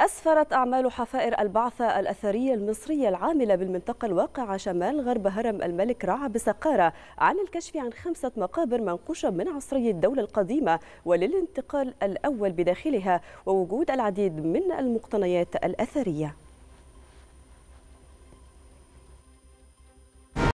أسفرت أعمال حفائر البعثة الأثرية المصرية العاملة بالمنطقة الواقعة شمال غرب هرم الملك رعب بسقارة عن الكشف عن خمسة مقابر منقوشة من عصري الدولة القديمة وللانتقال الأول بداخلها ووجود العديد من المقتنيات الأثرية